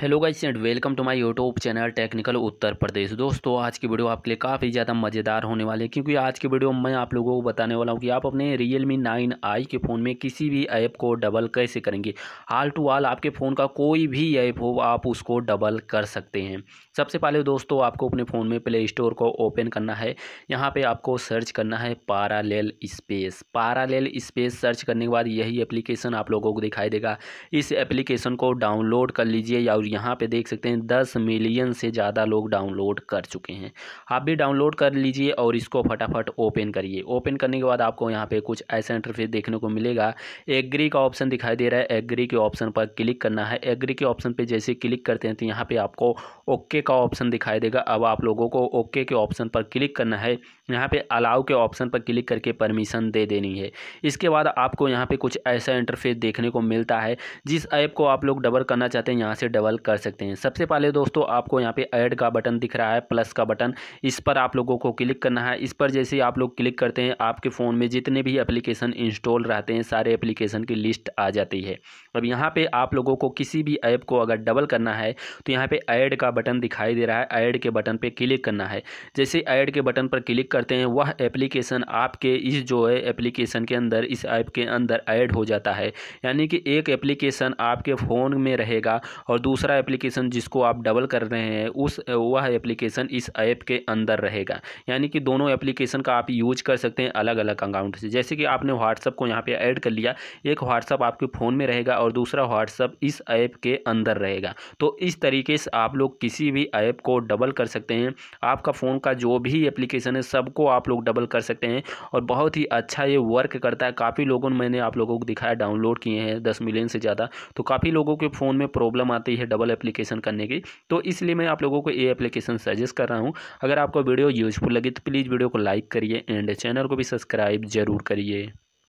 hello guys and welcome to my YouTube channel technical Uttar Pradesh दोस्तों आज की वीडियो आपके लिए काफ़ी ज़्यादा मज़ेदार होने वाली है क्योंकि आज की वीडियो में मैं आप लोगों को बताने वाला हूँ कि आप अपने रियल मी नाइन आई के फ़ोन में किसी भी ऐप को डबल कैसे करेंगे हाल टू हाल आपके फ़ोन का कोई भी ऐप हो आप उसको डबल कर सकते हैं सबसे पहले दोस्तों आपको अपने फ़ोन में प्ले स्टोर को ओपन करना है यहाँ पर आपको सर्च करना है parallel space parallel space search करने के बाद यही एप्लीकेशन आप लोगों को दिखाई देगा इस एप्लीकेशन को डाउनलोड कर लीजिए या यहाँ पे देख सकते हैं दस मिलियन से ज़्यादा लोग डाउनलोड कर चुके हैं आप भी डाउनलोड कर लीजिए और इसको फटाफट ओपन करिए ओपन करने के बाद आपको यहाँ पे कुछ ऐसा इंटरफेस देखने को मिलेगा एग्री का ऑप्शन दिखाई दे रहा है एग्री के ऑप्शन पर क्लिक करना है एग्री के ऑप्शन पर जैसे क्लिक करते हैं तो यहाँ पर आपको ओके का ऑप्शन दिखाई देगा अब आप लोगों को ओके के ऑप्शन पर क्लिक करना है यहाँ पर अलाउ के ऑप्शन पर क्लिक करके परमिशन दे देनी है इसके बाद आपको यहाँ पर कुछ ऐसा इंटरफेस देखने को मिलता है जिस ऐप को आप लोग डबल करना चाहते हैं यहाँ से डबल कर सकते हैं सबसे पहले दोस्तों आपको यहाँ पे ऐड का बटन दिख रहा है प्लस का बटन इस पर आप लोगों को क्लिक करना है इस पर जैसे आप लोग क्लिक करते हैं आपके फ़ोन में जितने भी एप्लीकेशन इंस्टॉल रहते हैं सारे एप्लीकेशन की लिस्ट आ जाती है अब यहाँ पर आप लोगों को किसी भी ऐप को अगर डबल करना है तो यहाँ पर ऐड का बटन दिखाई दे रहा है ऐड के बटन पर क्लिक करना है जैसे ऐड के बटन पर क्लिक करते हैं वह एप्लीकेशन आपके इस जो है एप्लीकेशन के अंदर इस ऐप के अंदर ऐड हो जाता है यानी कि एक एप्लीकेशन आपके फ़ोन में रहेगा और दूसरा दूसरा एप्लीकेशन जिसको आप डबल कर रहे हैं उस वह एप्लीकेशन इस ऐप के अंदर रहेगा यानी कि दोनों एप्लीकेशन का आप यूज कर सकते हैं अलग अलग अकाउंट से जैसे कि आपने व्हाट्सअप को यहाँ पे ऐड कर लिया एक व्हाट्सअप आपके फ़ोन में रहेगा और दूसरा व्हाट्सअप इस ऐप के अंदर रहेगा तो इस तरीके से आप लोग किसी भी ऐप को डबल कर सकते हैं आपका फ़ोन का जो भी एप्लीकेशन है सबको आप लोग डबल कर सकते हैं और बहुत ही अच्छा ये वर्क करता है काफ़ी लोगों ने मैंने आप लोगों को दिखाया डाउनलोड किए हैं दस मिलियन से ज़्यादा तो काफ़ी लोगों के फ़ोन में प्रॉब्लम आती है डबल डबल एप्लीकेशन करने की तो इसलिए मैं आप लोगों को ये एप्लीकेशन सजेस्ट कर रहा हूँ अगर आपको वीडियो यूजफुल लगी तो प्लीज़ वीडियो को लाइक करिए एंड चैनल को भी सब्सक्राइब जरूर करिए